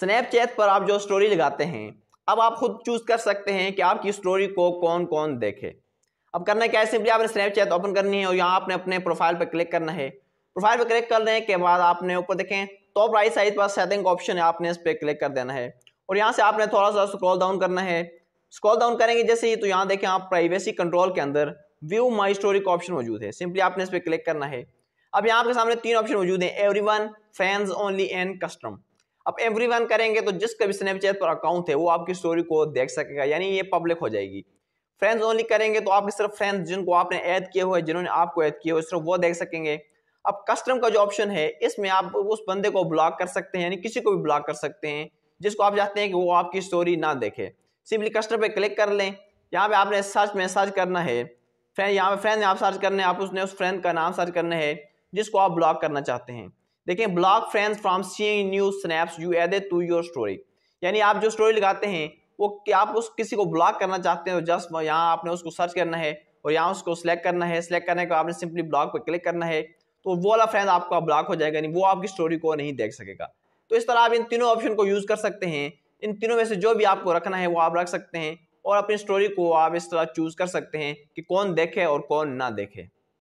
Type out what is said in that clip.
Snapchat पर आप जो स्टोरी लगाते हैं अब आप खुद चूज कर सकते हैं कि आपकी स्टोरी को कौन कौन देखे अब करना क्या है सिंपली आपने स्नैपचैट ओपन करनी है और यहाँ आपने अपने प्रोफाइल पर क्लिक करना है प्रोफाइल पर क्लिक करने के बाद आपने ऊपर देखें टॉप राइट साइड पर सेटिंग ऑप्शन है आपने इस पर क्लिक कर देना है और यहाँ से आपने थोड़ा सा स्क्रॉल डाउन करना है स्क्रॉल डाउन करेंगे जैसे ही तो यहाँ देखें आप प्राइवेसी कंट्रोल के अंदर व्यू माई स्टोरी का ऑप्शन मौजूद है सिंपली आपने इस पर क्लिक करना है अब यहाँ आपके सामने तीन ऑप्शन मौजूद हैं everyone fans only and custom अब एवरीवन करेंगे तो जिसका भी स्नैपचैट पर अकाउंट है वो आपकी स्टोरी को देख सकेगा यानी ये पब्लिक हो जाएगी फ्रेंड्स ओनली करेंगे तो आपके सिर्फ फ्रेंड्स जिनको आपने ऐड किए हुए जिन्होंने आपको ऐड किए हुए सिर्फ वो देख सकेंगे अब कस्टम का जो ऑप्शन है इसमें आप उस बंदे को ब्लॉक कर सकते हैं यानी किसी को भी ब्लॉक कर सकते हैं जिसको आप चाहते हैं कि वो आपकी स्टोरी ना देखे सिंपली कस्टम पर क्लिक कर लें यहाँ पर आपने सर्च में सर्च करना है फ्रेंड यहाँ पर फ्रेंड आप सर्च करना है आप उसने उस फ्रेंड का नाम सर्च करना है जिसको आप ब्लॉक करना चाहते हैं देखें block friends from see news snaps you add to your story यानी आप जो स्टोरी लगाते हैं वो कि आप उस किसी को ब्लॉक करना चाहते हैं जस्ट यहाँ आपने उसको सर्च करना है और यहाँ उसको सिलेक्ट करना है सिलेक्ट करने के आपने सिंपली ब्लॉक पर क्लिक करना है तो वो वाला फ्रेंड आपका ब्लॉक हो जाएगा यानी वो आपकी स्टोरी को नहीं देख सकेगा तो इस तरह आप इन तीनों ऑप्शन को यूज़ कर सकते हैं इन तीनों में से जो भी आपको रखना है वो आप रख सकते हैं और अपनी स्टोरी को आप इस तरह चूज़ कर सकते हैं कि कौन देखे और कौन ना देखे